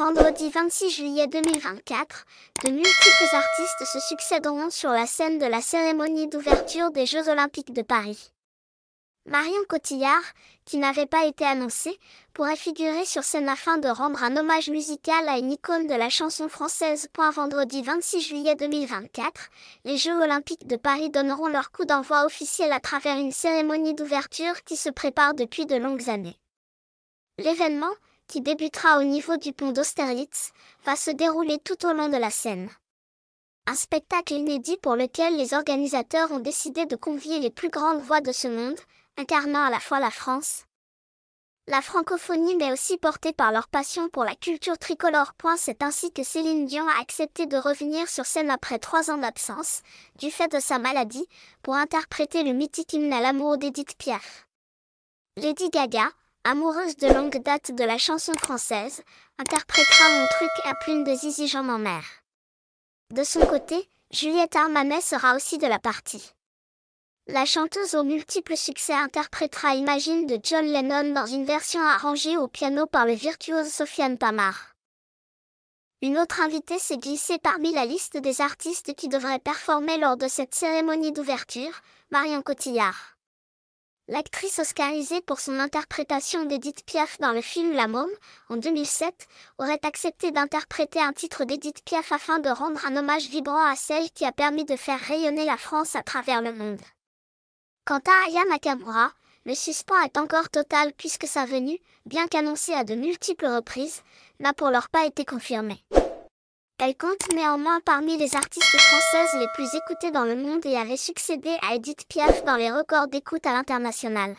Vendredi 26 juillet 2024, de multiples artistes se succéderont sur la scène de la cérémonie d'ouverture des Jeux Olympiques de Paris. Marion Cotillard, qui n'avait pas été annoncée, pourrait figurer sur scène afin de rendre un hommage musical à une icône de la chanson française. Vendredi 26 juillet 2024, les Jeux olympiques de Paris donneront leur coup d'envoi officiel à travers une cérémonie d'ouverture qui se prépare depuis de longues années. L'événement, qui débutera au niveau du pont d'Austerlitz, va se dérouler tout au long de la scène. Un spectacle inédit pour lequel les organisateurs ont décidé de convier les plus grandes voix de ce monde, incarnant à la fois la France, la francophonie mais aussi portée par leur passion pour la culture tricolore. C'est ainsi que Céline Dion a accepté de revenir sur scène après trois ans d'absence, du fait de sa maladie, pour interpréter le mythique hymne à l'amour d'Edith Pierre. Lady Gaga, amoureuse de longue date de la chanson française, interprétera mon truc à plume de Zizi Jean en mère. De son côté, Juliette Armanet sera aussi de la partie. La chanteuse aux multiples succès interprétera Imagine de John Lennon dans une version arrangée au piano par le virtuose Sofiane Pamar. Une autre invitée s'est glissée parmi la liste des artistes qui devraient performer lors de cette cérémonie d'ouverture, Marion Cotillard. L'actrice oscarisée pour son interprétation d'Edith Piaf dans le film La Môme, en 2007, aurait accepté d'interpréter un titre d'Edith Piaf afin de rendre un hommage vibrant à celle qui a permis de faire rayonner la France à travers le monde. Quant à Aya Nakamura, le suspens est encore total puisque sa venue, bien qu'annoncée à de multiples reprises, n'a pour l'heure pas été confirmée. Elle compte néanmoins parmi les artistes françaises les plus écoutées dans le monde et avait succédé à Edith Piaf dans les records d'écoute à l'international.